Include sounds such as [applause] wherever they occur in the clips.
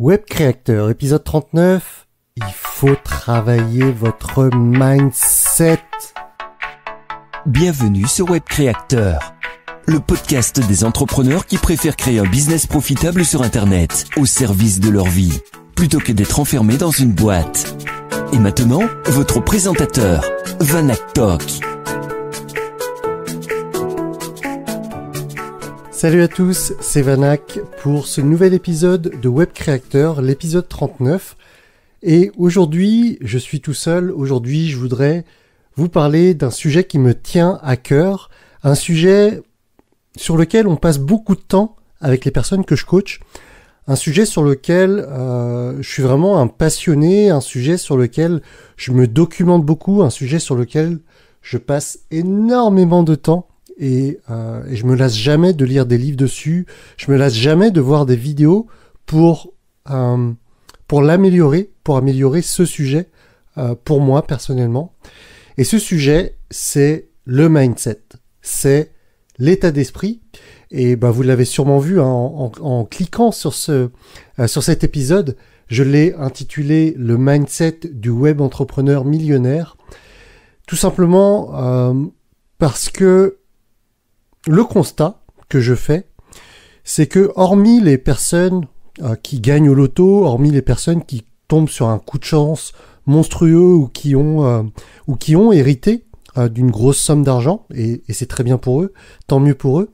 Web Créateur, épisode 39. Il faut travailler votre mindset. Bienvenue sur Web Créateur, le podcast des entrepreneurs qui préfèrent créer un business profitable sur Internet, au service de leur vie, plutôt que d'être enfermés dans une boîte. Et maintenant, votre présentateur, Vanak Tok. Salut à tous, c'est Vanak pour ce nouvel épisode de Web l'épisode 39. Et aujourd'hui, je suis tout seul. Aujourd'hui, je voudrais vous parler d'un sujet qui me tient à cœur, un sujet sur lequel on passe beaucoup de temps avec les personnes que je coach, un sujet sur lequel euh, je suis vraiment un passionné, un sujet sur lequel je me documente beaucoup, un sujet sur lequel je passe énormément de temps et, euh, et, je me lasse jamais de lire des livres dessus. Je me lasse jamais de voir des vidéos pour euh, pour l'améliorer, pour améliorer ce sujet euh, pour moi personnellement. Et ce sujet, c'est le mindset, c'est l'état d'esprit. Et bah, vous l'avez sûrement vu hein, en, en, cliquant sur ce euh, sur cet épisode. Je l'ai intitulé le mindset du web entrepreneur millionnaire. Tout simplement euh, parce que le constat que je fais, c'est que hormis les personnes euh, qui gagnent au loto, hormis les personnes qui tombent sur un coup de chance monstrueux ou qui ont, euh, ou qui ont hérité euh, d'une grosse somme d'argent, et, c'est très bien pour eux, tant mieux pour eux.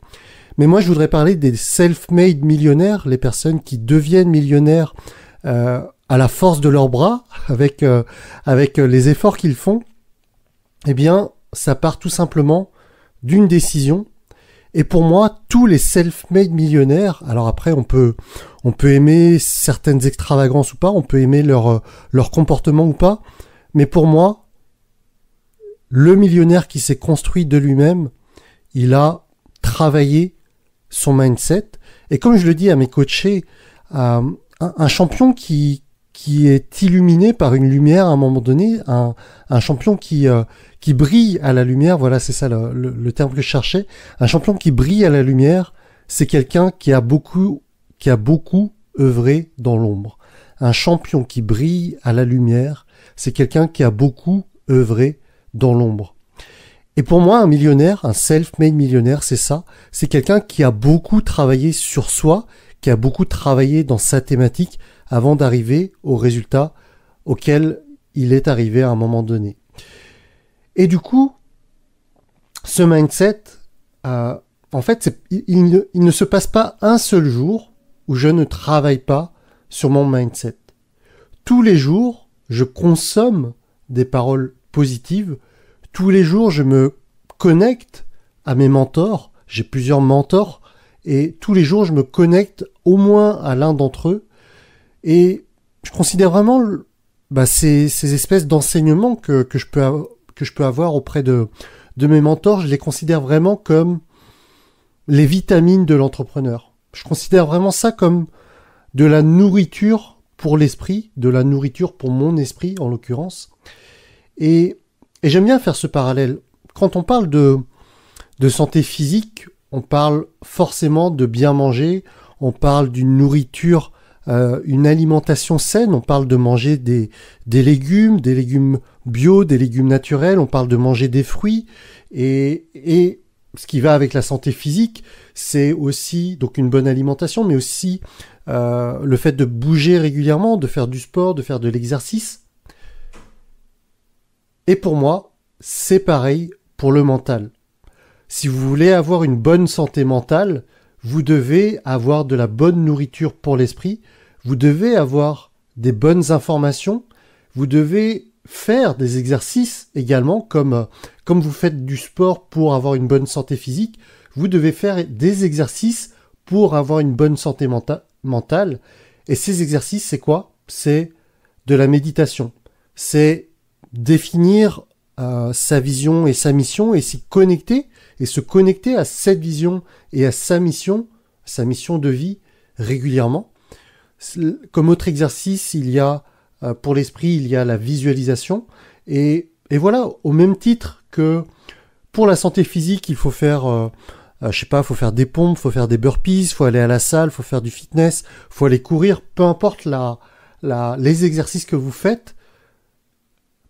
Mais moi, je voudrais parler des self-made millionnaires, les personnes qui deviennent millionnaires à la force de leurs bras, [laughs] avec, avec les efforts qu'ils font. Eh bien, ça part tout simplement d'une décision et pour moi, tous les self-made millionnaires, alors après on peut on peut aimer certaines extravagances ou pas, on peut aimer leur euh, leur comportement ou pas, mais pour moi, le millionnaire qui s'est construit de lui-même, il a travaillé son mindset. Et comme je le dis à mes coachés, euh, un, champion qui qui est illuminé par une lumière à un moment donné, un, champion qui euh, qui brille à la lumière, voilà, c'est ça le, terme que je cherchais. Un champion qui brille à la lumière, c'est quelqu'un qui a beaucoup, qui a beaucoup œuvré dans l'ombre. Un champion qui brille à la lumière, c'est quelqu'un qui a beaucoup œuvré dans l'ombre. Et pour moi, un millionnaire, un self-made millionnaire, c'est ça. C'est quelqu'un qui a beaucoup travaillé sur soi, qui a beaucoup travaillé dans sa thématique avant d'arriver au résultat auquel il est arrivé à un moment donné. Et du coup, ce mindset, euh, en fait, il, ne, se passe pas un seul jour où je ne travaille pas sur mon mindset. Tous les jours, je consomme des paroles positives. Tous les jours, je me connecte à mes mentors. J'ai plusieurs mentors. Et tous les jours, je me connecte au moins à l'un d'entre eux. Et je considère vraiment bah, ces, espèces d'enseignements que je peux avoir que je peux avoir auprès de, de mes mentors, je les considère vraiment comme les vitamines de l'entrepreneur. Je considère vraiment ça comme de la nourriture pour l'esprit, de la nourriture pour mon esprit en l'occurrence. Et, et j'aime bien faire ce parallèle. Quand on parle de, de santé physique, on parle forcément de bien manger, on parle d'une nourriture, euh, une alimentation saine, on parle de manger des, des légumes, des légumes bio, des légumes naturels, on parle de manger des fruits et, et ce qui va avec la santé physique, c'est aussi donc une bonne alimentation, mais aussi euh, le fait de bouger régulièrement, de faire du sport, de faire de l'exercice. Et pour moi, c'est pareil pour le mental. Si vous voulez avoir une bonne santé mentale, vous devez avoir de la bonne nourriture pour l'esprit, vous devez avoir des bonnes informations, vous devez faire des exercices également, comme, euh, comme vous faites du sport pour avoir une bonne santé physique, vous devez faire des exercices pour avoir une bonne santé mentale. Et ces exercices, c'est quoi C'est de la méditation. C'est définir euh, sa vision et sa mission et s'y connecter et se connecter à cette vision et à sa mission, sa mission de vie régulièrement. Comme autre exercice, il y a euh, pour l'esprit, il y a la visualisation. Et, voilà, au même titre que pour la santé physique, il faut faire, euh, euh, je sais pas, faut faire des pompes, faut faire des burpees, faut aller à la salle, faut faire du fitness, faut aller courir, peu importe la, les exercices que vous faites.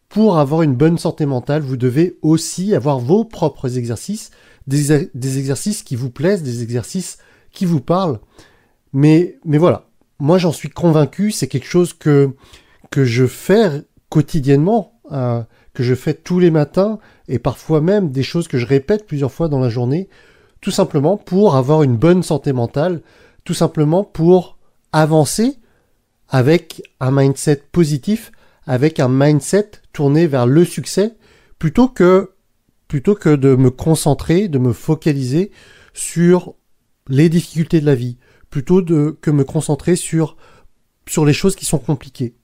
Pour avoir une bonne santé mentale, vous devez aussi avoir vos propres exercices, des, exercices qui vous plaisent, des exercices qui vous parlent. Mais, mais voilà, moi j'en suis convaincu, c'est quelque chose que que je fais quotidiennement, euh, que je fais tous les matins et parfois même des choses que je répète plusieurs fois dans la journée, tout simplement pour avoir une bonne santé mentale, tout simplement pour avancer avec un mindset positif, avec un mindset tourné vers le succès, plutôt que plutôt que de me concentrer, de me focaliser sur les difficultés de la vie, plutôt de, que me concentrer sur sur les choses qui sont compliquées.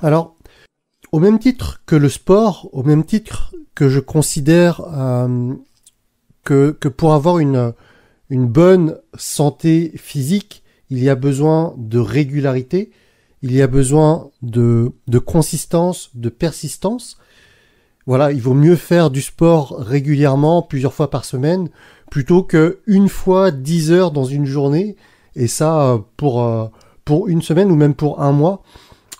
Alors, au même titre que le sport, au même titre que je considère euh, que, pour avoir une, bonne santé physique, il y a besoin de régularité, il y a besoin de, consistance, de persistance. Voilà, il vaut mieux faire du sport régulièrement, plusieurs fois par semaine, plutôt que une fois 10 heures dans une journée, et ça euh, pour, euh, pour une semaine ou même pour un mois.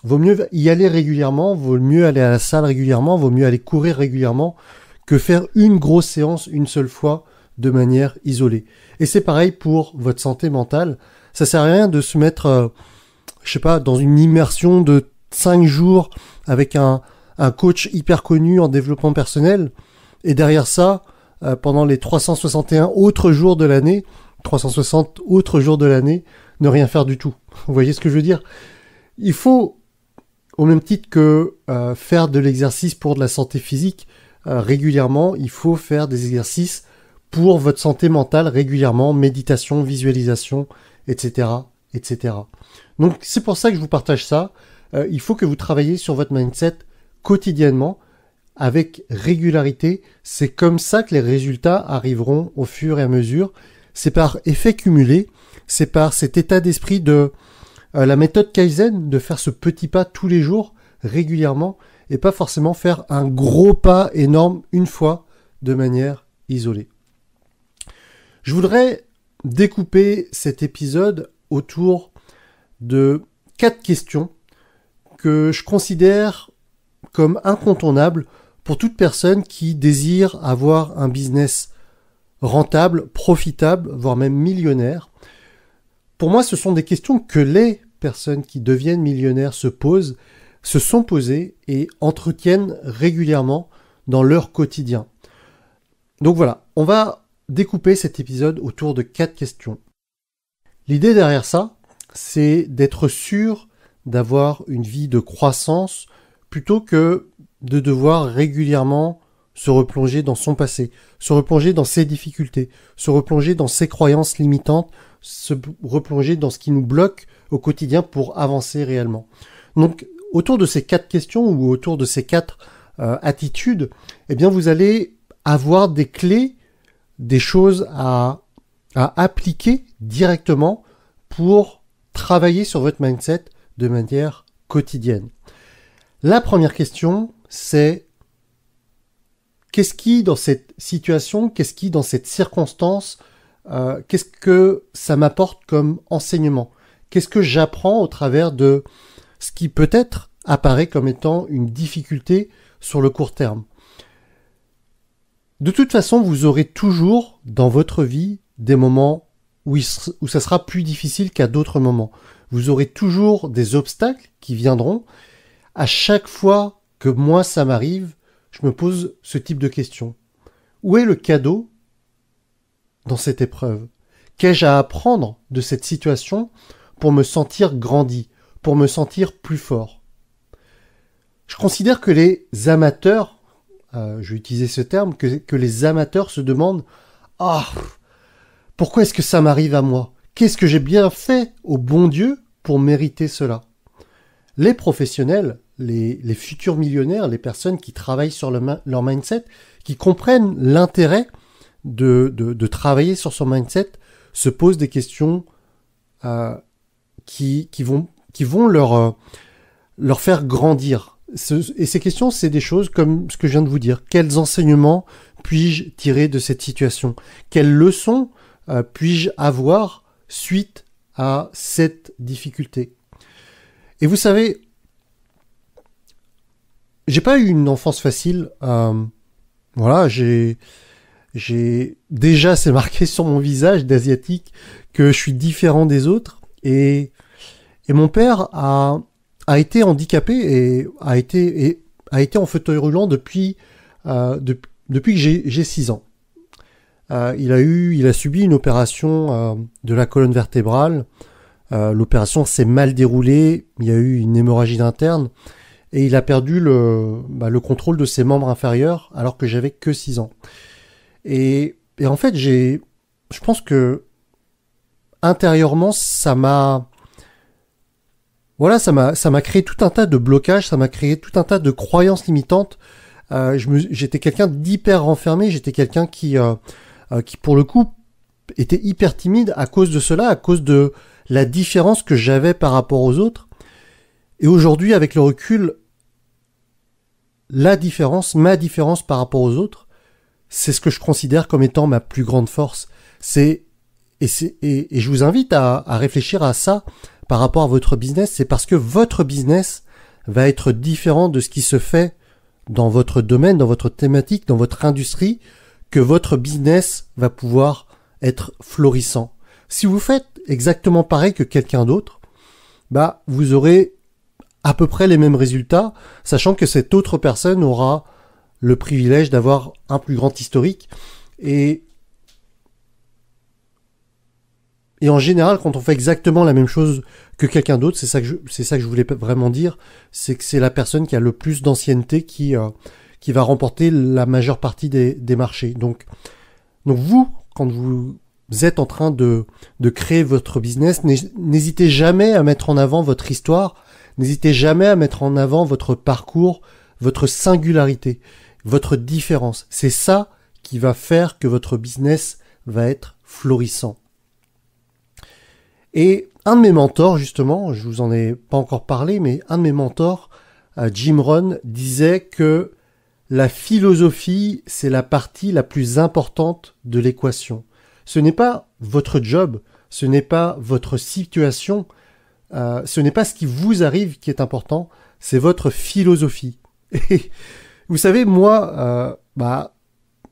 Vaut mieux y aller régulièrement, vaut mieux aller à la salle régulièrement, vaut mieux aller courir régulièrement que faire une grosse séance une seule fois de manière isolée. Et c'est pareil pour votre santé mentale. Ça sert à rien de se mettre, euh, je sais pas, dans une immersion de 5 jours avec un, un coach hyper connu en développement personnel. Et derrière ça, euh, pendant les 361 autres jours de l'année, 360 autres jours de l'année, ne rien faire du tout. Vous voyez ce que je veux dire Il faut au même titre que euh, faire de l'exercice pour de la santé physique euh, régulièrement, il faut faire des exercices pour votre santé mentale régulièrement, méditation, visualisation, etc., etc. Donc c'est pour ça que je vous partage ça. Euh, il faut que vous travaillez sur votre mindset quotidiennement avec régularité. C'est comme ça que les résultats arriveront au fur et à mesure. C'est par effet cumulé, c'est par cet état d'esprit de euh, la méthode Kaizen de faire ce petit pas tous les jours, régulièrement, et pas forcément faire un gros pas énorme une fois de manière isolée. Je voudrais découper cet épisode autour de quatre questions que je considère comme incontournables pour toute personne qui désire avoir un business rentable, profitable, voire même millionnaire, pour moi, ce sont des questions que les personnes qui deviennent millionnaires se posent, se sont posées et entretiennent régulièrement dans leur quotidien. Donc voilà, on va découper cet épisode autour de quatre questions. L'idée derrière ça, c'est d'être sûr d'avoir une vie de croissance plutôt que de devoir régulièrement se replonger dans son passé, se replonger dans ses difficultés, se replonger dans ses croyances limitantes, se replonger dans ce qui nous bloque au quotidien pour avancer réellement. Donc autour de ces quatre questions ou autour de ces quatre euh, attitudes, eh bien vous allez avoir des clés, des choses à appliquer directement pour travailler sur votre mindset de manière quotidienne. La première question, c'est qu'est-ce qui dans cette situation, qu'est-ce qui dans cette circonstance euh, qu'est-ce que ça m'apporte comme enseignement Qu'est-ce que j'apprends au travers de ce qui peut-être apparaît comme étant une difficulté sur le court terme De toute façon, vous aurez toujours dans votre vie des moments où, où ça sera plus difficile qu'à d'autres moments. Vous aurez toujours des obstacles qui viendront. À chaque fois que moi ça m'arrive, je me pose ce type de question. Où est le cadeau dans cette épreuve Qu'ai-je à apprendre de cette situation pour me sentir grandi, pour me sentir plus fort Je considère que les amateurs, euh, je vais utiliser ce terme, que, les amateurs se demandent Ah, pourquoi est-ce que ça m'arrive à moi Qu'est-ce que j'ai bien fait au bon Dieu pour mériter cela Les professionnels, les, futurs millionnaires, les personnes qui travaillent sur leur mindset, qui comprennent l'intérêt de, travailler sur son mindset se posent des questions euh, qui, vont, qui vont leur, euh, leur faire grandir. et ces questions, c'est des choses comme ce que je viens de vous dire. Quels enseignements puis-je tirer de cette situation Quelles leçons euh, puis-je avoir suite à cette difficulté Et vous savez, j'ai pas eu une enfance facile. voilà, j'ai j'ai déjà c'est marqué sur mon visage d'asiatique que je suis différent des autres et et mon père a a été handicapé et a été et a été en fauteuil roulant depuis euh, depuis que j'ai 6 ans. Euh, il a eu il a subi une opération euh, de la colonne vertébrale. L'opération s'est mal déroulée, il y a eu une hémorragie interne et il a perdu le, bah, le contrôle de ses membres inférieurs alors que j'avais que 6 ans. Et, en fait, j'ai, je pense que intérieurement, ça m'a, voilà, ça m'a, ça m'a créé tout un tas de blocages, ça m'a créé tout un tas de croyances limitantes. Euh, j'étais quelqu'un d'hyper renfermé, j'étais quelqu'un qui, euh, euh, qui pour le coup était hyper timide à cause de cela, à cause de la différence que j'avais par rapport aux autres. Et aujourd'hui, avec le recul, la différence, ma différence par rapport aux autres, c'est ce que je considère comme étant ma plus grande force. C'est et, et, je vous invite à, à, réfléchir à ça par rapport à votre business. C'est parce que votre business va être différent de ce qui se fait dans votre domaine, dans votre thématique, dans votre industrie, que votre business va pouvoir être florissant. Si vous faites exactement pareil que quelqu'un d'autre, bah vous aurez à peu près les mêmes résultats, sachant que cette autre personne aura le privilège d'avoir un plus grand historique. Et, et en général, quand on fait exactement la même chose que quelqu'un d'autre, c'est ça que je, c'est ça que je voulais vraiment dire, c'est que c'est la personne qui a le plus d'ancienneté qui, euh, qui va remporter la majeure partie des, marchés. Donc, donc vous, quand vous êtes en train de, de créer votre business, n'hésitez jamais à mettre en avant votre histoire, n'hésitez jamais à mettre en avant votre parcours, votre singularité votre différence. C'est ça qui va faire que votre business va être florissant. Et un de mes mentors, justement, je vous en ai pas encore parlé, mais un de mes mentors, euh, Jim Rohn, disait que la philosophie, c'est la partie la plus importante de l'équation. Ce n'est pas votre job, ce n'est pas votre situation, euh, ce n'est pas ce qui vous arrive qui est important, c'est votre philosophie. [laughs] Vous savez, moi, euh, bah,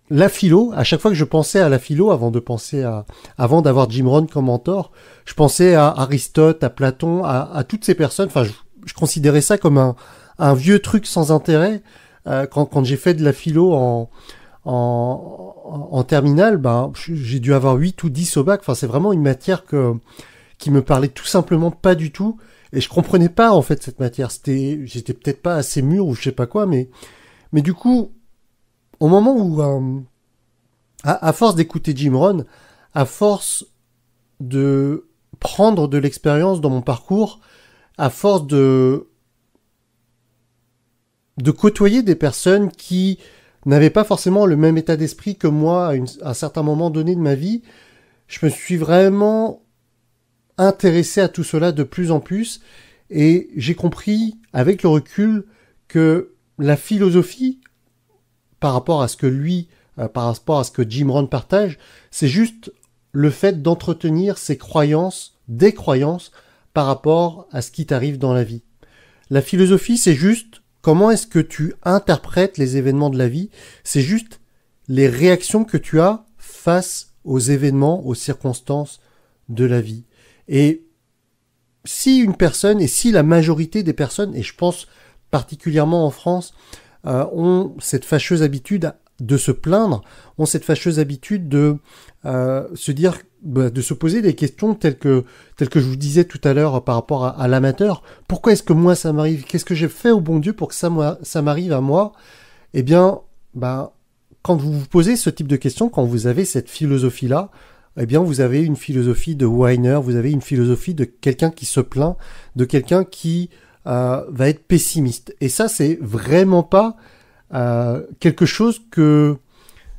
la philo, à chaque fois que je pensais à la philo, avant de penser à, avant d'avoir Jim Ron comme mentor, je pensais à Aristote, à Platon, à, toutes ces personnes. Enfin, je, considérais ça comme un, vieux truc sans intérêt. Euh, quand, quand j'ai fait de la philo en, en, en, terminale, ben, j'ai dû avoir 8 ou 10 au bac. Enfin, c'est vraiment une matière que, qui me parlait tout simplement pas du tout. Et je comprenais pas, en fait, cette matière. C'était, j'étais peut-être pas assez mûr ou je sais pas quoi, mais mais du coup, au moment où, euh, à, force d'écouter Jim Rohn, à force de prendre de l'expérience dans mon parcours, à force de de côtoyer des personnes qui n'avaient pas forcément le même état d'esprit que moi à un certain moment donné de ma vie, je me suis vraiment intéressé à tout cela de plus en plus et j'ai compris avec le recul que la philosophie par rapport à ce que lui, euh, par rapport à ce que Jim Rohn partage, c'est juste le fait d'entretenir ses croyances, des croyances, par rapport à ce qui t'arrive dans la vie. La philosophie, c'est juste comment est-ce que tu interprètes les événements de la vie, c'est juste les réactions que tu as face aux événements, aux circonstances de la vie. Et si une personne, et si la majorité des personnes, et je pense particulièrement en France, euh, ont cette fâcheuse habitude de se plaindre, ont cette fâcheuse habitude de euh, se dire, bah, de se poser des questions telles que, telles que je vous disais tout à l'heure par rapport à, l'amateur. Pourquoi est-ce que moi ça m'arrive Qu'est-ce que j'ai fait au bon Dieu pour que ça, ça m'arrive à moi Eh bien, bah, quand vous vous posez ce type de questions, quand vous avez cette philosophie-là, eh bien, vous avez une philosophie de whiner, vous avez une philosophie de quelqu'un qui se plaint, de quelqu'un qui euh, va être pessimiste. Et ça, c'est vraiment pas euh, quelque chose que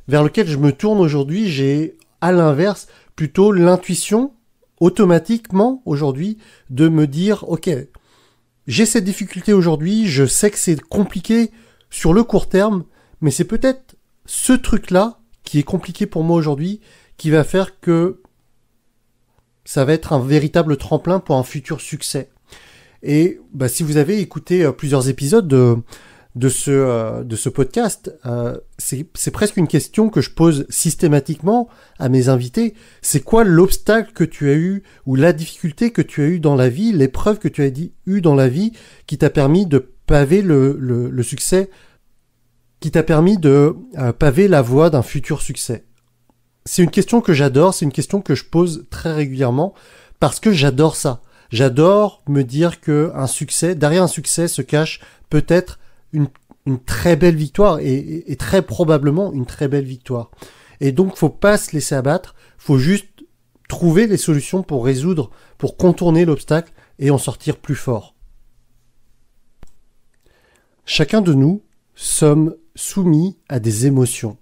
vers lequel je me tourne aujourd'hui. J'ai à l'inverse plutôt l'intuition automatiquement aujourd'hui de me dire ok j'ai cette difficulté aujourd'hui, je sais que c'est compliqué sur le court terme, mais c'est peut-être ce truc-là qui est compliqué pour moi aujourd'hui qui va faire que ça va être un véritable tremplin pour un futur succès. Et bah, si vous avez écouté euh, plusieurs épisodes de, euh, ce, podcast, euh, c'est presque une question que je pose systématiquement à mes invités. C'est quoi l'obstacle que tu as eu ou la difficulté que tu as eu dans la vie, l'épreuve que tu as eu dans la vie qui t'a permis de paver le, le succès, qui t'a permis de paver la voie d'un futur succès C'est une question que j'adore, c'est une question que je pose très régulièrement parce que j'adore ça. J'adore me dire que un succès, derrière un succès se cache peut-être une, très belle victoire et, et, très probablement une très belle victoire. Et donc, faut pas se laisser abattre. Faut juste trouver les solutions pour résoudre, pour contourner l'obstacle et en sortir plus fort. Chacun de nous sommes soumis à des émotions.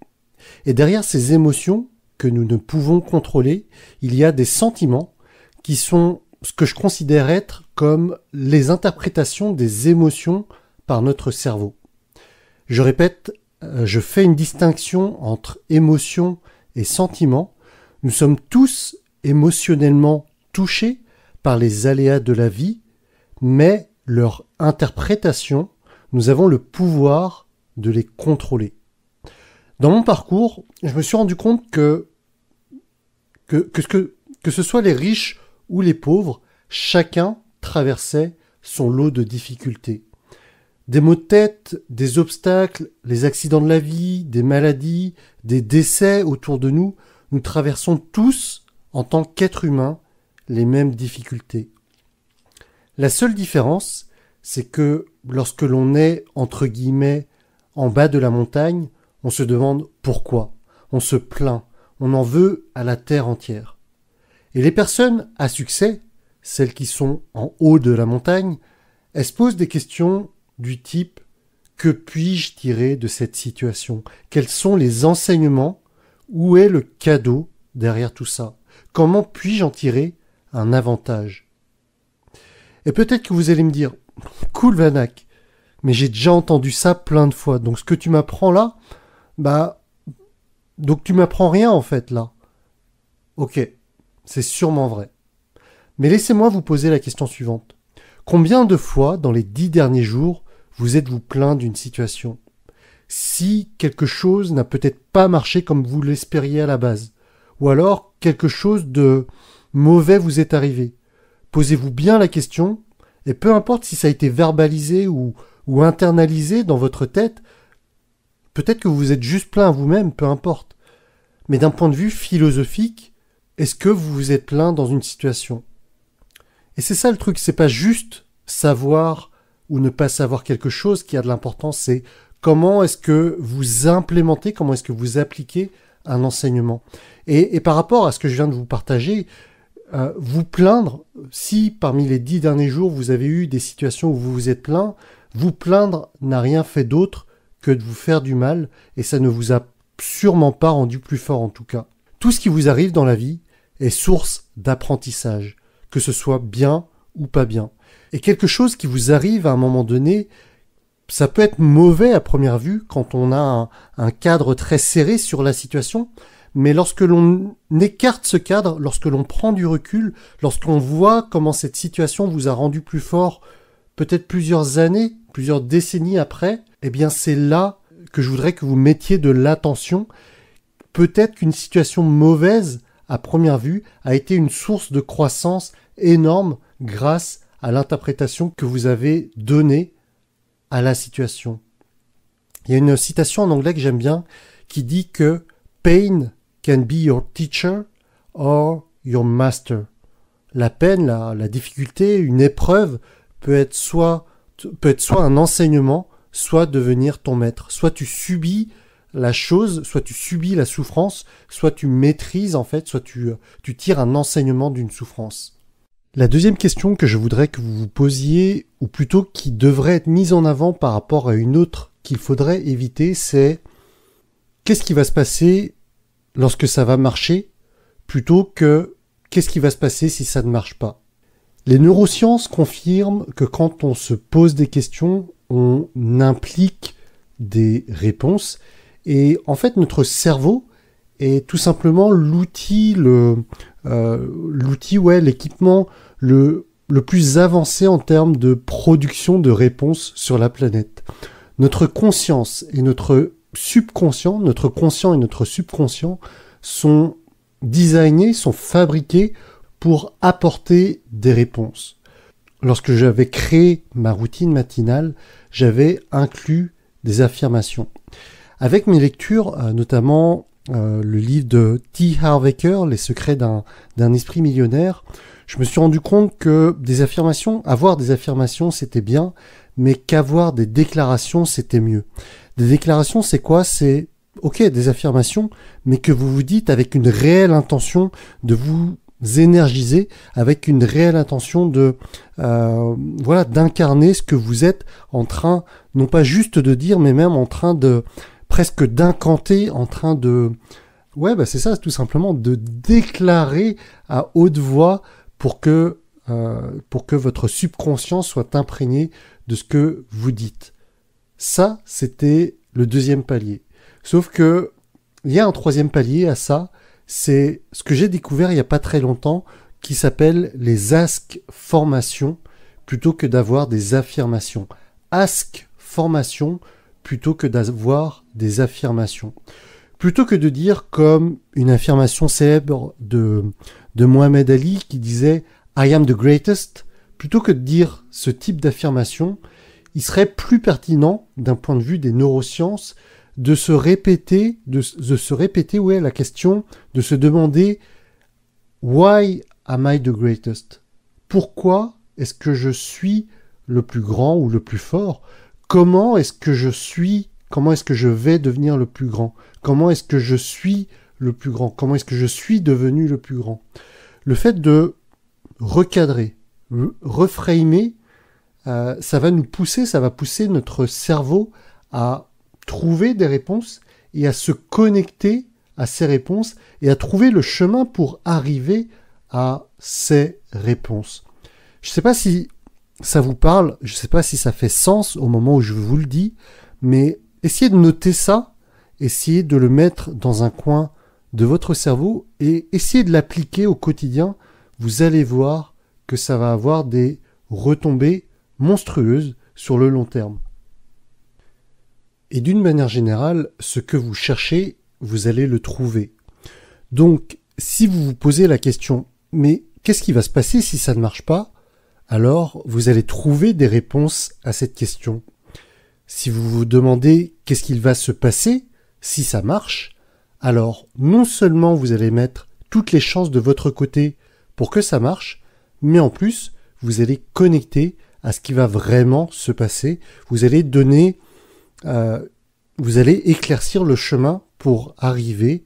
Et derrière ces émotions que nous ne pouvons contrôler, il y a des sentiments qui sont ce que je considère être comme les interprétations des émotions par notre cerveau. Je répète, euh, je fais une distinction entre émotion et sentiment. Nous sommes tous émotionnellement touchés par les aléas de la vie, mais leur interprétation, nous avons le pouvoir de les contrôler. Dans mon parcours, je me suis rendu compte que que, que, que, ce soit les riches où les pauvres, chacun traversait son lot de difficultés. Des maux de tête, des obstacles, les accidents de la vie, des maladies, des décès autour de nous, nous traversons tous, en tant qu'êtres humains, les mêmes difficultés. La seule différence, c'est que lorsque l'on est, entre guillemets, en bas de la montagne, on se demande pourquoi, on se plaint, on en veut à la terre entière. Et les personnes à succès, celles qui sont en haut de la montagne, elles se posent des questions du type que puis-je tirer de cette situation Quels sont les enseignements Où est le cadeau derrière tout ça Comment puis-je en tirer un avantage Et peut-être que vous allez me dire, cool Vanak, mais j'ai déjà entendu ça plein de fois, donc ce que tu m'apprends là, bah, donc tu m'apprends rien en fait là. Ok, c'est sûrement vrai. Mais laissez-moi vous poser la question suivante. Combien de fois dans les dix derniers jours vous êtes-vous plaint d'une situation Si quelque chose n'a peut-être pas marché comme vous l'espériez à la base, ou alors quelque chose de mauvais vous est arrivé, posez-vous bien la question, et peu importe si ça a été verbalisé ou, internalisé dans votre tête, peut-être que vous êtes juste plein à vous-même, peu importe. Mais d'un point de vue philosophique, est-ce que vous vous êtes plaint dans une situation Et c'est ça le truc, c'est pas juste savoir ou ne pas savoir quelque chose qui a de l'importance, c'est comment est-ce que vous implémentez, comment est-ce que vous appliquez un enseignement. Et, par rapport à ce que je viens de vous partager, euh, vous plaindre, si parmi les dix derniers jours vous avez eu des situations où vous vous êtes plaint, vous plaindre n'a rien fait d'autre que de vous faire du mal, et ça ne vous a sûrement pas rendu plus fort en tout cas. Tout ce qui vous arrive dans la vie, est source d'apprentissage, que ce soit bien ou pas bien. Et quelque chose qui vous arrive à un moment donné, ça peut être mauvais à première vue quand on a un, cadre très serré sur la situation, mais lorsque l'on écarte ce cadre, lorsque l'on prend du recul, lorsqu'on voit comment cette situation vous a rendu plus fort, peut-être plusieurs années, plusieurs décennies après, eh bien c'est là que je voudrais que vous mettiez de l'attention. Peut-être qu'une situation mauvaise à première vue, a été une source de croissance énorme grâce à l'interprétation que vous avez donnée à la situation. Il y a une citation en anglais que j'aime bien qui dit que pain can be your teacher or your master. La peine, la, difficulté, une épreuve peut être, soit, peut être soit un enseignement, soit devenir ton maître. Soit tu subis la chose, soit tu subis la souffrance, soit tu maîtrises en fait, soit tu, euh, tu tires un enseignement d'une souffrance. La deuxième question que je voudrais que vous vous posiez, ou plutôt qui devrait être mise en avant par rapport à une autre qu'il faudrait éviter, c'est qu'est-ce qui va se passer lorsque ça va marcher, plutôt que qu'est-ce qui va se passer si ça ne marche pas. Les neurosciences confirment que quand on se pose des questions, on implique des réponses et en fait, notre cerveau est tout simplement l'outil, euh, l'outil, l'équipement le, le plus avancé en termes de production de réponses sur la planète. Notre conscience et notre subconscient, notre conscient et notre subconscient sont designés, sont fabriqués pour apporter des réponses. Lorsque j'avais créé ma routine matinale, j'avais inclus des affirmations avec mes lectures, euh, notamment euh, le livre de T. Harvecker, Les secrets d'un esprit millionnaire, je me suis rendu compte que des affirmations, avoir des affirmations, c'était bien, mais qu'avoir des déclarations, c'était mieux. Des déclarations, c'est quoi C'est, ok, des affirmations, mais que vous vous dites avec une réelle intention de vous énergiser avec une réelle intention de euh, voilà d'incarner ce que vous êtes en train non pas juste de dire mais même en train de presque d'incanter en train de... Ouais, bah c'est ça, tout simplement de déclarer à haute voix pour que, euh, pour que votre subconscient soit imprégnée de ce que vous dites. Ça, c'était le deuxième palier. Sauf que il y a un troisième palier à ça, c'est ce que j'ai découvert il n'y a pas très longtemps qui s'appelle les ask formations plutôt que d'avoir des affirmations. Ask formation plutôt que d'avoir des affirmations. Plutôt que de dire comme une affirmation célèbre de, de Mohamed Ali qui disait I am the greatest, plutôt que de dire ce type d'affirmation, il serait plus pertinent d'un point de vue des neurosciences de se répéter, de, se répéter, est la question, de se demander Why am I the greatest? Pourquoi est-ce que je suis le plus grand ou le plus fort? Comment est-ce que je suis Comment est-ce que je vais devenir le plus grand Comment est-ce que je suis le plus grand Comment est-ce que je suis devenu le plus grand Le fait de recadrer, reframer, euh, ça va nous pousser, ça va pousser notre cerveau à trouver des réponses et à se connecter à ces réponses et à trouver le chemin pour arriver à ces réponses. Je ne sais pas si ça vous parle, je ne sais pas si ça fait sens au moment où je vous le dis, mais essayez de noter ça, essayez de le mettre dans un coin de votre cerveau et essayez de l'appliquer au quotidien. Vous allez voir que ça va avoir des retombées monstrueuses sur le long terme. Et d'une manière générale, ce que vous cherchez, vous allez le trouver. Donc, si vous vous posez la question, mais qu'est-ce qui va se passer si ça ne marche pas Alors, vous allez trouver des réponses à cette question. Si vous vous demandez qu'est-ce qu'il va se passer si ça marche, alors non seulement vous allez mettre toutes les chances de votre côté pour que ça marche, mais en plus, vous allez connecter à ce qui va vraiment se passer, vous allez donner, euh, vous allez éclaircir le chemin pour arriver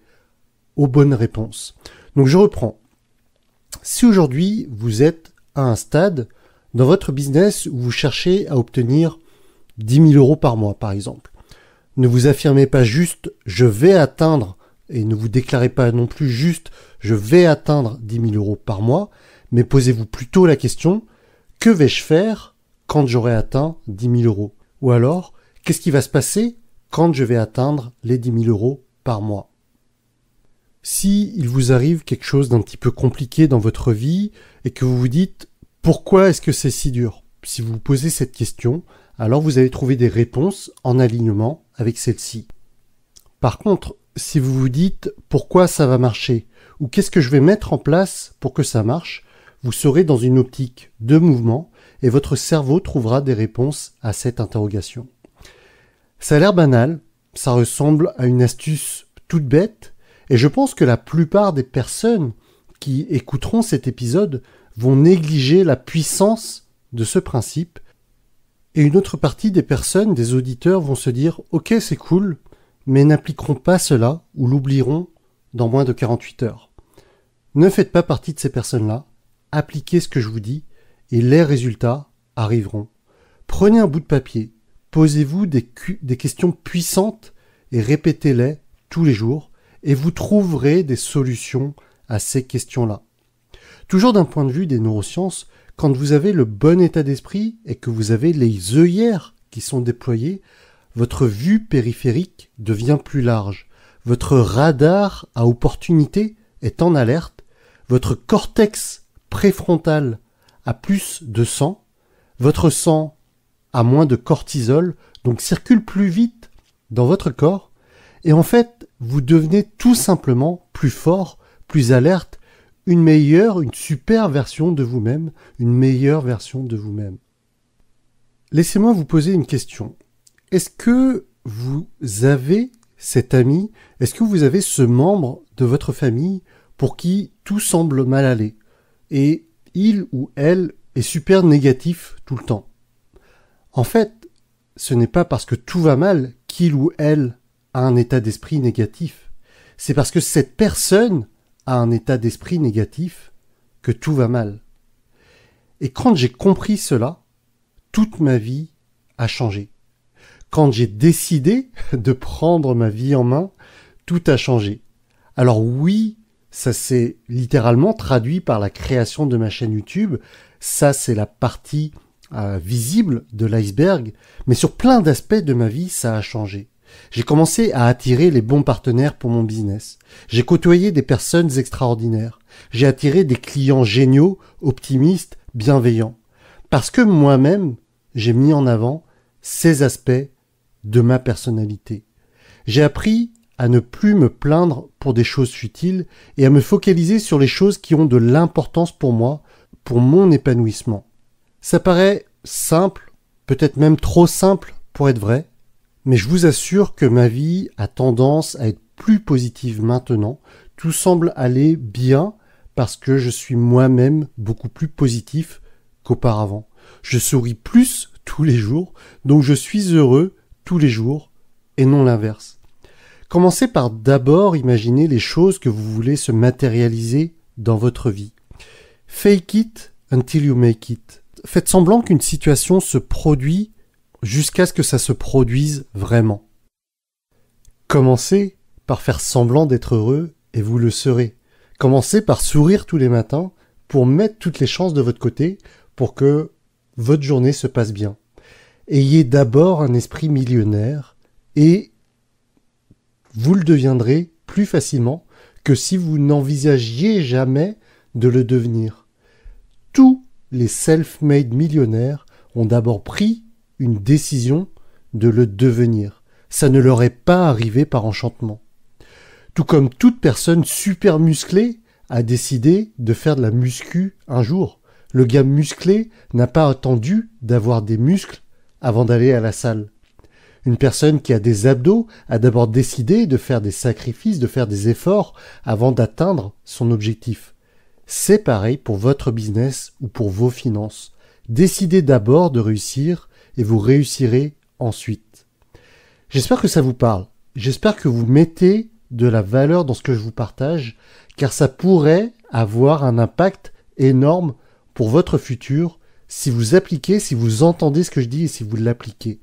aux bonnes réponses. Donc je reprends. Si aujourd'hui vous êtes à un stade dans votre business où vous cherchez à obtenir 10 000 euros par mois par exemple. Ne vous affirmez pas juste je vais atteindre et ne vous déclarez pas non plus juste je vais atteindre 10 000 euros par mois, mais posez-vous plutôt la question que vais-je faire quand j'aurai atteint 10 000 euros Ou alors, qu'est-ce qui va se passer quand je vais atteindre les 10 000 euros par mois Si il vous arrive quelque chose d'un petit peu compliqué dans votre vie et que vous vous dites pourquoi est-ce que c'est si dur Si vous vous posez cette question, alors vous allez trouver des réponses en alignement avec celle-ci. Par contre, si vous vous dites pourquoi ça va marcher ou qu'est-ce que je vais mettre en place pour que ça marche, vous serez dans une optique de mouvement et votre cerveau trouvera des réponses à cette interrogation. Ça a l'air banal, ça ressemble à une astuce toute bête, et je pense que la plupart des personnes qui écouteront cet épisode vont négliger la puissance de ce principe et une autre partie des personnes, des auditeurs vont se dire Ok, c'est cool, mais n'appliqueront pas cela ou l'oublieront dans moins de 48 heures. Ne faites pas partie de ces personnes-là, appliquez ce que je vous dis et les résultats arriveront. Prenez un bout de papier, posez-vous des, des questions puissantes et répétez-les tous les jours et vous trouverez des solutions à ces questions-là. Toujours d'un point de vue des neurosciences, quand vous avez le bon état d'esprit et que vous avez les œillères qui sont déployées, votre vue périphérique devient plus large, votre radar à opportunité est en alerte, votre cortex préfrontal a plus de sang, votre sang a moins de cortisol, donc circule plus vite dans votre corps, et en fait, vous devenez tout simplement plus fort, plus alerte, une meilleure, une super version de vous-même, une meilleure version de vous-même. Laissez-moi vous poser une question. Est-ce que vous avez cet ami Est-ce que vous avez ce membre de votre famille pour qui tout semble mal aller et il ou elle est super négatif tout le temps En fait, ce n'est pas parce que tout va mal qu'il ou elle a un état d'esprit négatif. C'est parce que cette personne à un état d'esprit négatif, que tout va mal. Et quand j'ai compris cela, toute ma vie a changé. Quand j'ai décidé [laughs] de prendre ma vie en main, tout a changé. Alors oui, ça s'est littéralement traduit par la création de ma chaîne YouTube. Ça, c'est la partie euh, visible de l'iceberg. Mais sur plein d'aspects de ma vie, ça a changé. J'ai commencé à attirer les bons partenaires pour mon business. J'ai côtoyé des personnes extraordinaires. J'ai attiré des clients géniaux, optimistes, bienveillants. Parce que moi-même, j'ai mis en avant ces aspects de ma personnalité. J'ai appris à ne plus me plaindre pour des choses futiles et à me focaliser sur les choses qui ont de l'importance pour moi, pour mon épanouissement. Ça paraît simple, peut-être même trop simple pour être vrai, mais je vous assure que ma vie a tendance à être plus positive maintenant. Tout semble aller bien parce que je suis moi-même beaucoup plus positif qu'auparavant. Je souris plus tous les jours, donc je suis heureux tous les jours et non l'inverse. Commencez par d'abord imaginer les choses que vous voulez se matérialiser dans votre vie. Fake it until you make it. Faites semblant qu'une situation se produit jusqu'à ce que ça se produise vraiment. Commencez par faire semblant d'être heureux et vous le serez. Commencez par sourire tous les matins pour mettre toutes les chances de votre côté pour que votre journée se passe bien. Ayez d'abord un esprit millionnaire et vous le deviendrez plus facilement que si vous n'envisagiez jamais de le devenir. Tous les self-made millionnaires ont d'abord pris une décision de le devenir. Ça ne leur est pas arrivé par enchantement. Tout comme toute personne super musclée a décidé de faire de la muscu un jour. Le gars musclé n'a pas attendu d'avoir des muscles avant d'aller à la salle. Une personne qui a des abdos a d'abord décidé de faire des sacrifices, de faire des efforts avant d'atteindre son objectif. C'est pareil pour votre business ou pour vos finances. Décidez d'abord de réussir et vous réussirez ensuite. J'espère que ça vous parle. J'espère que vous mettez de la valeur dans ce que je vous partage, car ça pourrait avoir un impact énorme pour votre futur si vous appliquez, si vous entendez ce que je dis et si vous l'appliquez.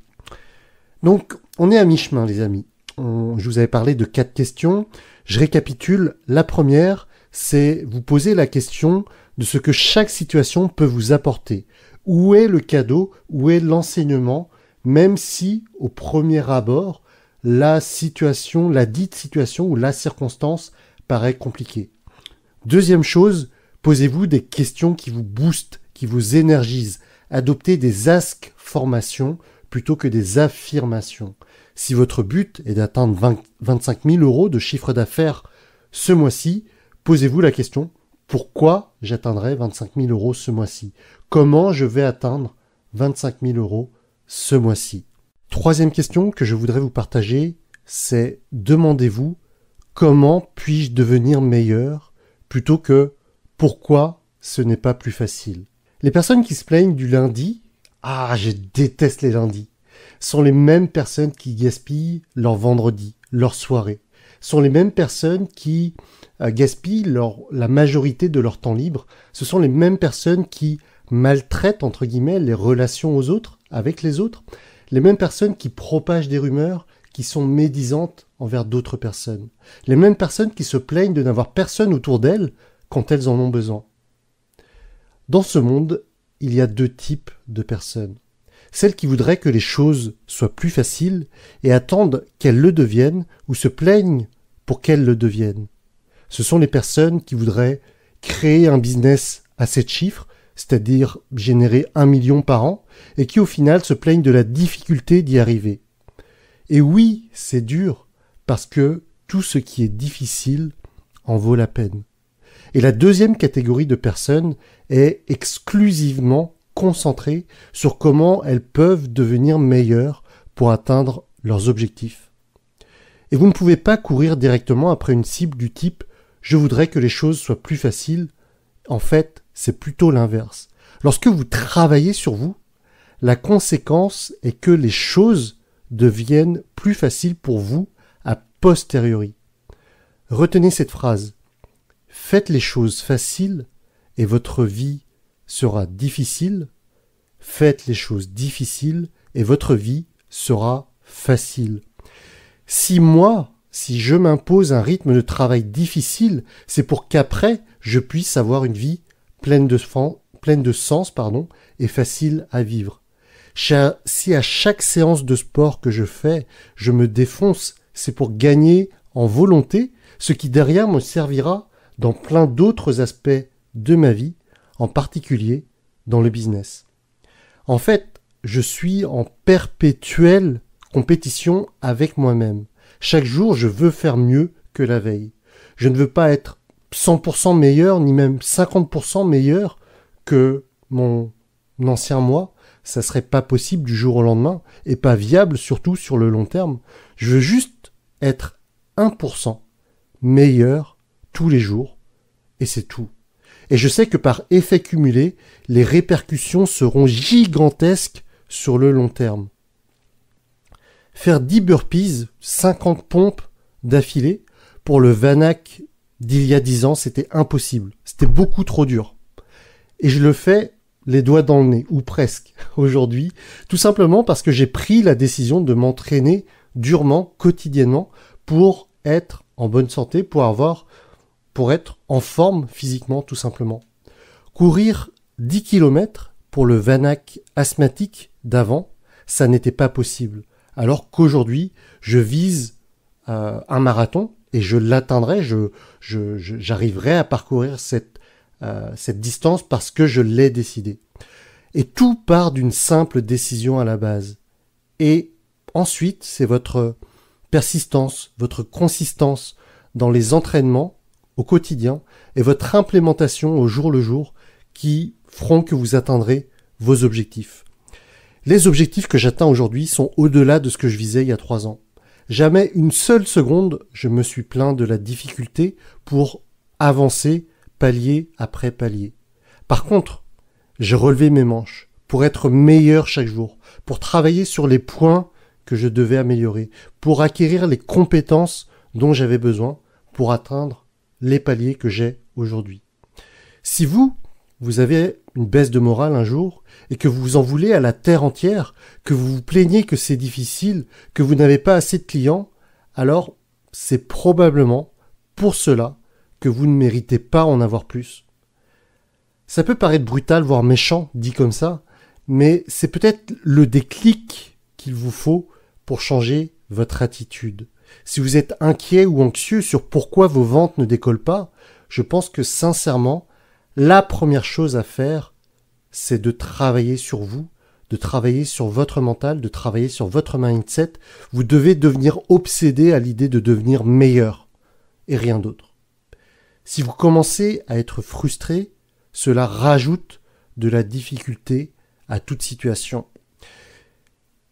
Donc, on est à mi-chemin, les amis. je vous avais parlé de quatre questions. Je récapitule. La première, c'est vous poser la question de ce que chaque situation peut vous apporter. Où est le cadeau Où est l'enseignement Même si, au premier abord, la situation, la dite situation ou la circonstance paraît compliquée. Deuxième chose, posez-vous des questions qui vous boostent, qui vous énergisent. Adoptez des ask formations plutôt que des affirmations. Si votre but est d'atteindre 25 000 euros de chiffre d'affaires ce mois-ci, posez-vous la question pourquoi j'atteindrai 25 000 euros ce mois-ci Comment je vais atteindre 25 000 euros ce mois-ci Troisième question que je voudrais vous partager, c'est demandez-vous comment puis-je devenir meilleur plutôt que pourquoi ce n'est pas plus facile. Les personnes qui se plaignent du lundi, ah, je déteste les lundis, sont les mêmes personnes qui gaspillent leur vendredi, leur soirée, sont les mêmes personnes qui euh, gaspillent la majorité de leur temps libre. Ce sont les mêmes personnes qui maltraitent, entre guillemets, les relations aux autres, avec les autres, les mêmes personnes qui propagent des rumeurs, qui sont médisantes envers d'autres personnes, les mêmes personnes qui se plaignent de n'avoir personne autour d'elles quand elles en ont besoin. Dans ce monde, il y a deux types de personnes. Celles qui voudraient que les choses soient plus faciles et attendent qu'elles le deviennent ou se plaignent pour qu'elles le deviennent ce sont les personnes qui voudraient créer un business à 7 chiffres, c'est-à-dire générer 1 million par an, et qui au final se plaignent de la difficulté d'y arriver. Et oui, c'est dur, parce que tout ce qui est difficile en vaut la peine. Et la deuxième catégorie de personnes est exclusivement concentrée sur comment elles peuvent devenir meilleures pour atteindre leurs objectifs. Et vous ne pouvez pas courir directement après une cible du type je voudrais que les choses soient plus faciles. En fait, c'est plutôt l'inverse. Lorsque vous travaillez sur vous, la conséquence est que les choses deviennent plus faciles pour vous à posteriori. Retenez cette phrase. Faites les choses faciles et votre vie sera difficile. Faites les choses difficiles et votre vie sera facile. Si moi, si je m'impose un rythme de travail difficile, c'est pour qu'après je puisse avoir une vie pleine de, sens pardon, et facile à vivre. Si à chaque séance de sport que je fais, je me défonce, c'est pour gagner en volonté, ce qui derrière me servira dans plein d'autres aspects de ma vie, en particulier dans le business. En fait, je suis en perpétuelle compétition avec moi-même. Chaque jour, je veux faire mieux que la veille. Je ne veux pas être 100% meilleur, ni même 50% meilleur que mon ancien moi. Ça serait pas possible du jour au lendemain et pas viable surtout sur le long terme. Je veux juste être 1% meilleur tous les jours et c'est tout. Et je sais que par effet cumulé, les répercussions seront gigantesques sur le long terme faire 10 burpees, 50 pompes d'affilée, pour le Vanak d'il y a 10 ans, c'était impossible. C'était beaucoup trop dur. Et je le fais les doigts dans le nez, ou presque, [laughs] aujourd'hui, tout simplement parce que j'ai pris la décision de m'entraîner durement, quotidiennement, pour être en bonne santé, pour avoir, pour être en forme physiquement, tout simplement. Courir 10 km pour le Vanak asthmatique d'avant, ça n'était pas possible alors qu'aujourd'hui, je vise euh, un marathon et je l'atteindrai, je, j'arriverai à parcourir cette, euh, cette distance parce que je l'ai décidé. Et tout part d'une simple décision à la base. Et ensuite, c'est votre persistance, votre consistance dans les entraînements au quotidien et votre implémentation au jour le jour qui feront que vous atteindrez vos objectifs. Les objectifs que j'atteins aujourd'hui sont au-delà de ce que je visais il y a trois ans. Jamais une seule seconde je me suis plaint de la difficulté pour avancer palier après palier. Par contre, j'ai relevé mes manches pour être meilleur chaque jour, pour travailler sur les points que je devais améliorer, pour acquérir les compétences dont j'avais besoin pour atteindre les paliers que j'ai aujourd'hui. Si vous, vous avez une baisse de morale un jour, et que vous vous en voulez à la terre entière, que vous vous plaignez que c'est difficile, que vous n'avez pas assez de clients, alors c'est probablement pour cela que vous ne méritez pas en avoir plus. Ça peut paraître brutal, voire méchant, dit comme ça, mais c'est peut-être le déclic qu'il vous faut pour changer votre attitude. Si vous êtes inquiet ou anxieux sur pourquoi vos ventes ne décollent pas, je pense que sincèrement, la première chose à faire, c'est de travailler sur vous, de travailler sur votre mental, de travailler sur votre mindset. Vous devez devenir obsédé à l'idée de devenir meilleur et rien d'autre. Si vous commencez à être frustré, cela rajoute de la difficulté à toute situation.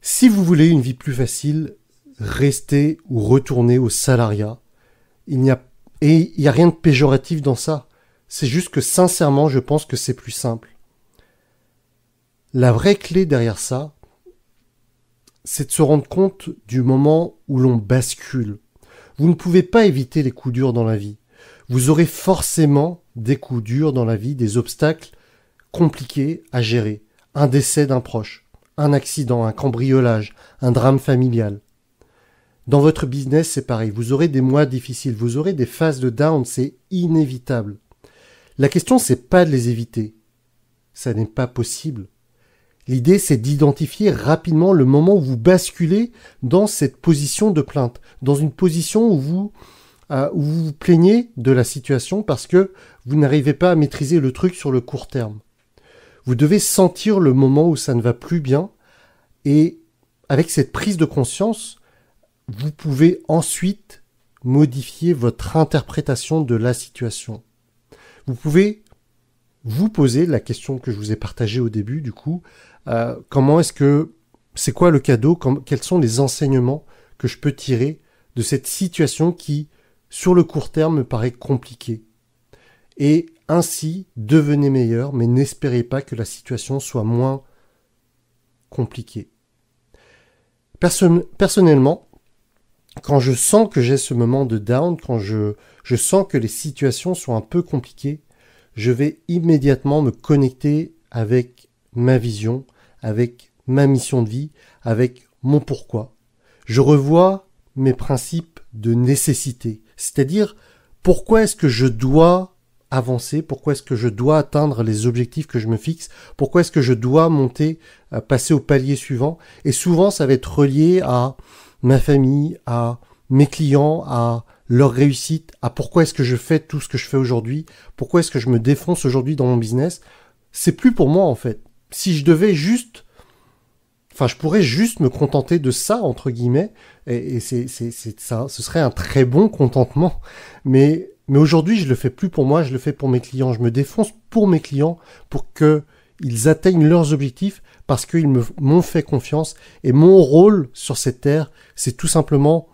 Si vous voulez une vie plus facile, restez ou retournez au salariat. Il n'y a, et il n'y a rien de péjoratif dans ça. C'est juste que sincèrement, je pense que c'est plus simple. La vraie clé derrière ça, c'est de se rendre compte du moment où l'on bascule. Vous ne pouvez pas éviter les coups durs dans la vie. Vous aurez forcément des coups durs dans la vie, des obstacles compliqués à gérer. Un décès d'un proche, un accident, un cambriolage, un drame familial. Dans votre business, c'est pareil. Vous aurez des mois difficiles, vous aurez des phases de down, c'est inévitable. La question, c'est pas de les éviter. Ça n'est pas possible. L'idée, c'est d'identifier rapidement le moment où vous basculez dans cette position de plainte, dans une position où vous, euh, où vous vous plaignez de la situation parce que vous n'arrivez pas à maîtriser le truc sur le court terme. Vous devez sentir le moment où ça ne va plus bien et avec cette prise de conscience, vous pouvez ensuite modifier votre interprétation de la situation. Vous pouvez vous poser la question que je vous ai partagée au début, du coup, euh, comment est-ce que, c'est quoi le cadeau, quels sont les enseignements que je peux tirer de cette situation qui, sur le court terme, me paraît compliquée. Et ainsi, devenez meilleur, mais n'espérez pas que la situation soit moins compliquée. personnellement, quand je sens que j'ai ce moment de down, quand je, je sens que les situations sont un peu compliquées, je vais immédiatement me connecter avec ma vision, avec ma mission de vie, avec mon pourquoi. Je revois mes principes de nécessité, c'est-à-dire pourquoi est-ce que je dois avancer, pourquoi est-ce que je dois atteindre les objectifs que je me fixe, pourquoi est-ce que je dois monter, euh, passer au palier suivant. Et souvent, ça va être relié à ma famille, à mes clients, à leur réussite, à pourquoi est-ce que je fais tout ce que je fais aujourd'hui, pourquoi est-ce que je me défonce aujourd'hui dans mon business, c'est plus pour moi en fait. Si je devais juste, enfin je pourrais juste me contenter de ça entre guillemets, et, et c'est ça, ce serait un très bon contentement. Mais mais aujourd'hui je le fais plus pour moi, je le fais pour mes clients, je me défonce pour mes clients pour que ils atteignent leurs objectifs parce qu'ils m'ont fait confiance et mon rôle sur cette terre, c'est tout simplement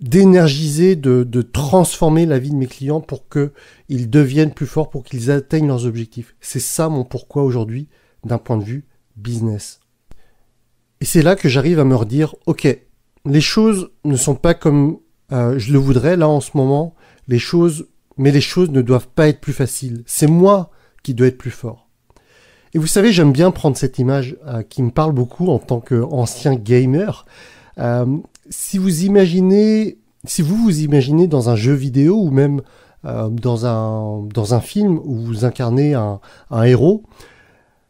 d'énergiser, de, transformer la vie de mes clients pour qu'ils deviennent plus forts, pour qu'ils atteignent leurs objectifs. C'est ça mon pourquoi aujourd'hui d'un point de vue business. Et c'est là que j'arrive à me redire, ok, les choses ne sont pas comme euh, je le voudrais là en ce moment, les choses, mais les choses ne doivent pas être plus faciles. C'est moi qui dois être plus fort. Et vous savez, j'aime bien prendre cette image euh, qui me parle beaucoup en tant qu'ancien gamer. Euh, si vous imaginez, si vous vous imaginez dans un jeu vidéo ou même euh, dans, un, dans un film où vous incarnez un, un héros,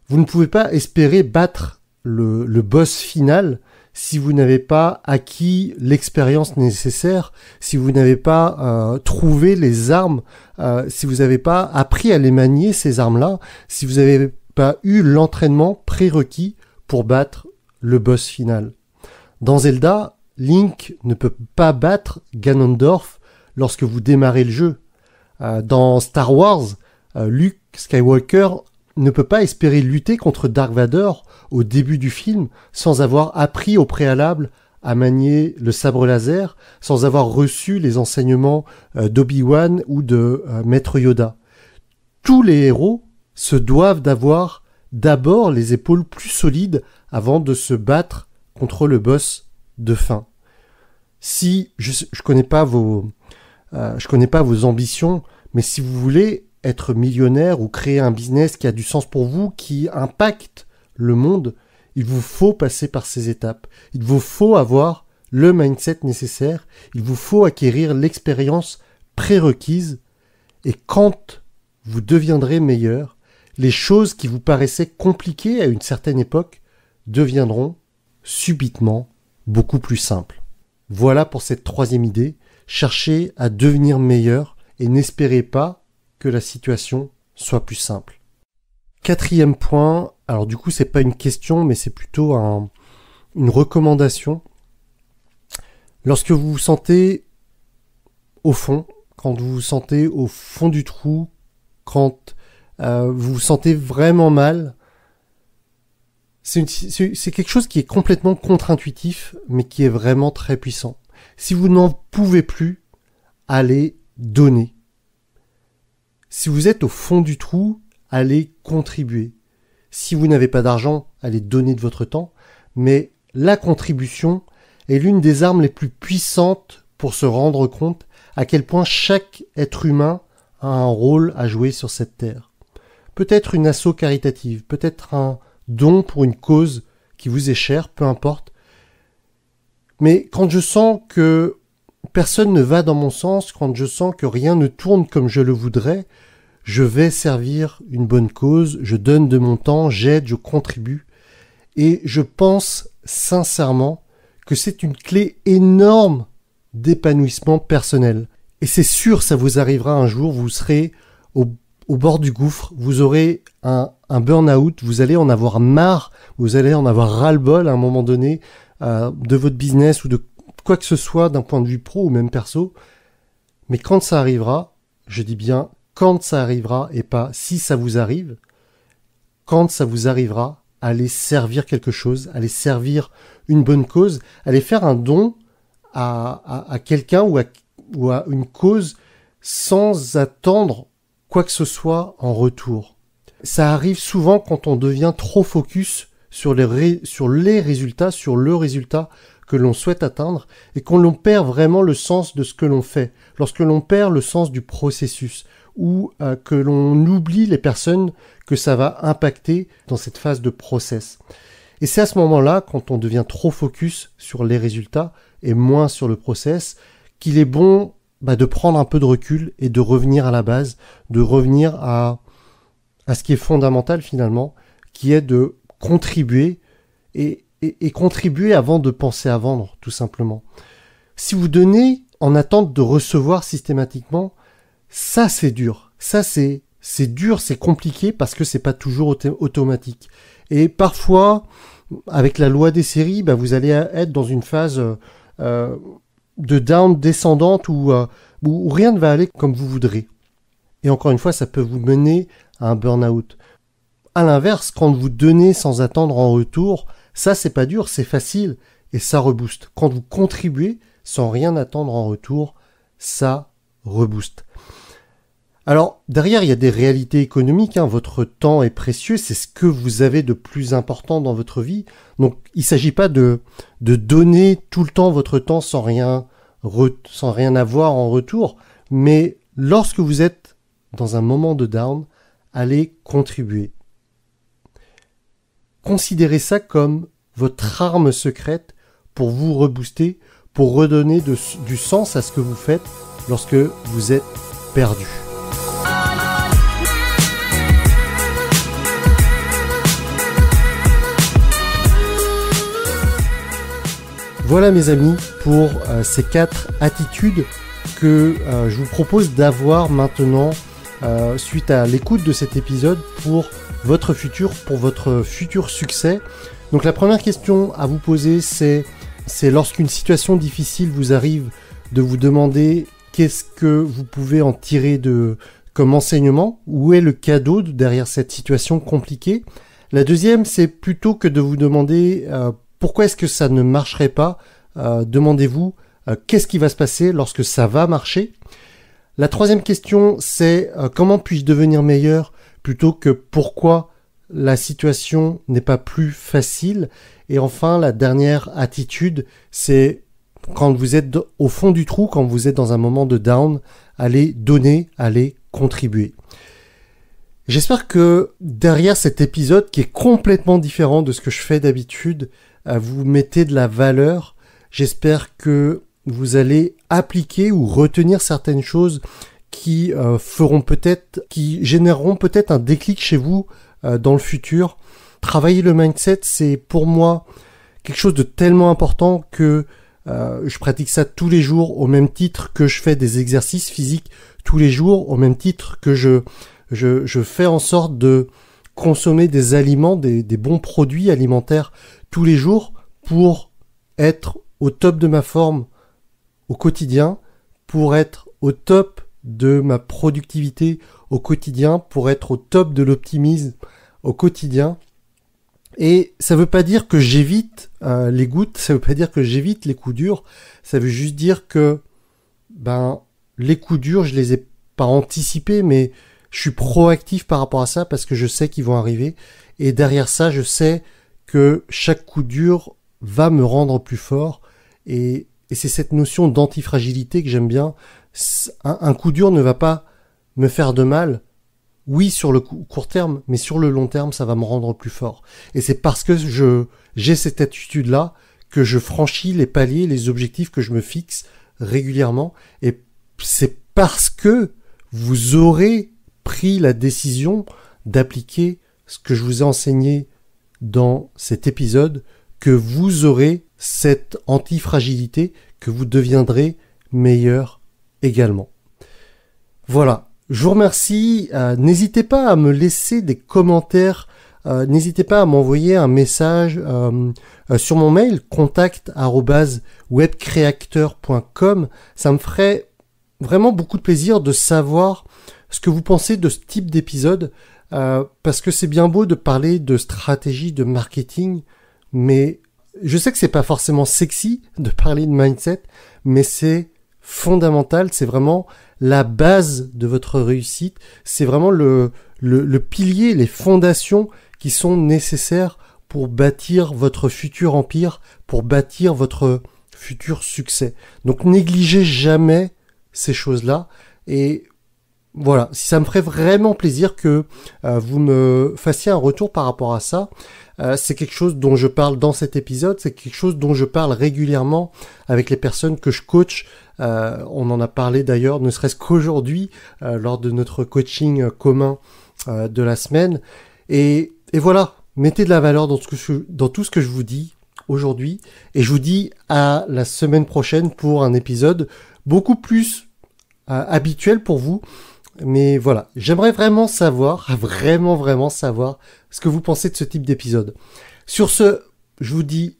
vous ne pouvez pas espérer battre le, le boss final si vous n'avez pas acquis l'expérience nécessaire, si vous n'avez pas euh, trouvé les armes, euh, si vous n'avez pas appris à les manier, ces armes-là, si vous n'avez pas eu l'entraînement prérequis pour battre le boss final. Dans Zelda, Link ne peut pas battre Ganondorf lorsque vous démarrez le jeu. Euh, dans Star Wars, euh, Luke Skywalker ne peut pas espérer lutter contre Dark Vador au début du film sans avoir appris au préalable à manier le sabre laser, sans avoir reçu les enseignements euh, d'Obi-Wan ou de Maître Yoda. Tous les héros se doivent d'avoir d'abord les épaules plus solides avant de se battre contre le boss de fin. Si je ne connais pas vos euh, je connais pas vos ambitions, mais si vous voulez être millionnaire ou créer un business qui a du sens pour vous, qui impacte le monde, il vous faut passer par ces étapes. Il vous faut avoir le mindset nécessaire, il vous faut acquérir l'expérience prérequise et quand vous deviendrez meilleur, les choses qui vous paraissaient compliquées à une certaine époque deviendront subitement beaucoup plus simple. Voilà pour cette troisième idée. Cherchez à devenir meilleur et n'espérez pas que la situation soit plus simple. Quatrième point, alors du coup c'est pas une question mais c'est plutôt une recommandation. Lorsque vous vous sentez au fond, quand vous vous sentez au fond du trou, quand euh, vous vous sentez vraiment mal, c'est quelque chose qui est complètement contre-intuitif, mais qui est vraiment très puissant. Si vous n'en pouvez plus, allez donner. Si vous êtes au fond du trou, allez contribuer. Si vous n'avez pas d'argent, allez donner de votre temps, mais la contribution est l'une des armes les plus puissantes pour se rendre compte à quel point chaque être humain a un rôle à jouer sur cette terre. Peut-être une assaut caritative, peut-être un, don pour une cause qui vous est chère, peu importe. Mais quand je sens que personne ne va dans mon sens, quand je sens que rien ne tourne comme je le voudrais, je vais servir une bonne cause, je donne de mon temps, j'aide, je contribue. Et je pense sincèrement que c'est une clé énorme d'épanouissement personnel. Et c'est sûr, ça vous arrivera un jour, vous serez au au bord du gouffre, vous aurez un, burn-out, vous allez en avoir marre, vous allez en avoir ras-le-bol à un moment donné euh, de votre business ou de quoi que ce soit d'un point de vue pro ou même perso. Mais quand ça arrivera, je dis bien quand ça arrivera et pas si ça vous arrive, quand ça vous arrivera, allez servir quelque chose, allez servir une bonne cause, allez faire un don à, quelqu'un ou à une cause sans attendre quoi que ce soit en retour. Ça arrive souvent quand on devient trop focus sur les, sur les résultats, sur le résultat que l'on souhaite atteindre et qu'on l'on perd vraiment le sens de ce que l'on fait, lorsque l'on perd le sens du processus ou euh, que l'on oublie les personnes que ça va impacter dans cette phase de process. Et c'est à ce moment-là, quand on devient trop focus sur les résultats et moins sur le process, qu'il est bon bah, de prendre un peu de recul et de revenir à la base, de revenir à, à ce qui est fondamental finalement, qui est de contribuer et, et, contribuer avant de penser à vendre, tout simplement. Si vous donnez en attente de recevoir systématiquement, ça c'est dur. Ça c'est c'est dur, c'est compliqué parce que c'est pas toujours automatique. Et parfois, avec la loi des séries, bah, vous allez être dans une phase euh, de down descendante euh, ou rien ne va aller comme vous voudrez. Et encore une fois, ça peut vous mener à un burn-out. À l'inverse, quand vous donnez sans attendre en retour, ça c'est pas dur, c'est facile et ça rebooste. Quand vous contribuez sans rien attendre en retour, ça rebooste. Alors, derrière, il y a des réalités économiques. Hein. Votre temps est précieux, c'est ce que vous avez de plus important dans votre vie. Donc, il ne s'agit pas de, donner tout le temps votre temps sans rien, sans rien avoir en retour. Mais lorsque vous êtes dans un moment de down, allez contribuer. Considérez ça comme votre arme secrète pour vous rebooster, pour redonner du sens à ce que vous faites lorsque vous êtes perdu. Voilà mes amis pour euh, ces quatre attitudes que euh, je vous propose d'avoir maintenant euh, suite à l'écoute de cet épisode pour votre futur, pour votre futur succès. Donc la première question à vous poser c'est c'est lorsqu'une situation difficile vous arrive de vous demander qu'est-ce que vous pouvez en tirer de comme enseignement, où est le cadeau derrière cette situation compliquée. La deuxième c'est plutôt que de vous demander pourquoi est-ce que ça ne marcherait pas euh, Demandez-vous euh, qu'est-ce qui va se passer lorsque ça va marcher. La troisième question, c'est euh, comment puis-je devenir meilleur plutôt que pourquoi la situation n'est pas plus facile. Et enfin, la dernière attitude, c'est quand vous êtes au fond du trou, quand vous êtes dans un moment de down, allez donner, allez contribuer. J'espère que derrière cet épisode qui est complètement différent de ce que je fais d'habitude, vous mettez de la valeur. J'espère que vous allez appliquer ou retenir certaines choses qui euh, feront peut-être, qui généreront peut-être un déclic chez vous euh, dans le futur. Travailler le mindset, c'est pour moi quelque chose de tellement important que euh, je pratique ça tous les jours au même titre que je fais des exercices physiques tous les jours, au même titre que je, je, fais en sorte de consommer des aliments, des bons produits alimentaires tous les jours pour être au top de ma forme au quotidien, pour être au top de ma productivité au quotidien, pour être au top de l'optimisme au quotidien. Et ça ne veut pas dire que j'évite hein, les gouttes, ça ne veut pas dire que j'évite les coups durs, ça veut juste dire que ben les coups durs, je les ai pas anticipés, mais je suis proactif par rapport à ça parce que je sais qu'ils vont arriver. Et derrière ça, je sais que chaque coup dur va me rendre plus fort. Et, c'est cette notion d'antifragilité que j'aime bien. Un, un, coup dur ne va pas me faire de mal. Oui, sur le court terme, mais sur le long terme, ça va me rendre plus fort. Et c'est parce que je, j'ai cette attitude-là que je franchis les paliers, les objectifs que je me fixe régulièrement. Et c'est parce que vous aurez pris la décision d'appliquer ce que je vous ai enseigné dans cet épisode que vous aurez cette antifragilité, que vous deviendrez meilleur également. Voilà, je vous remercie. Euh, n'hésitez pas à me laisser des commentaires. Euh, n'hésitez pas à m'envoyer un message euh, sur mon mail contact.webcréacteur.com Ça me ferait vraiment beaucoup de plaisir de savoir ce que vous pensez de ce type d'épisode. Euh, parce que c'est bien beau de parler de stratégie, de marketing, mais je sais que c'est pas forcément sexy [laughs] de parler de mindset, mais c'est fondamental, c'est vraiment la base de votre réussite, c'est vraiment le, le, le, pilier, les fondations qui sont nécessaires pour bâtir votre futur empire, pour bâtir votre futur succès. Donc négligez jamais ces choses-là et voilà, si ça me ferait vraiment plaisir que euh, vous me fassiez un retour par rapport à ça. Euh, c'est quelque chose dont je parle dans cet épisode, c'est quelque chose dont je parle régulièrement avec les personnes que je coach. Euh, on en a parlé d'ailleurs, ne serait-ce qu'aujourd'hui, lors de notre coaching commun de la semaine. Et, voilà, mettez de la valeur dans, ce que dans tout ce que je vous dis aujourd'hui. Et je vous dis à la semaine prochaine pour un épisode beaucoup plus habituel pour vous mais voilà, j'aimerais vraiment savoir, [laughs] vraiment vraiment savoir ce que vous pensez de ce type d'épisode. Sur ce, je vous dis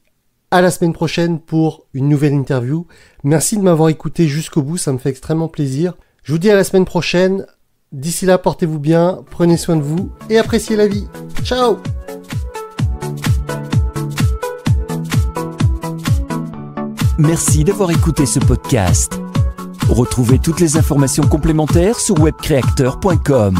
à la semaine prochaine pour une nouvelle interview. Merci de m'avoir écouté jusqu'au bout, ça me fait extrêmement plaisir. Je vous dis à la semaine prochaine. D'ici là, portez-vous bien, prenez soin de vous et appréciez la vie. Ciao Merci d'avoir écouté ce podcast. Retrouvez toutes les informations complémentaires sur webcreateur.com.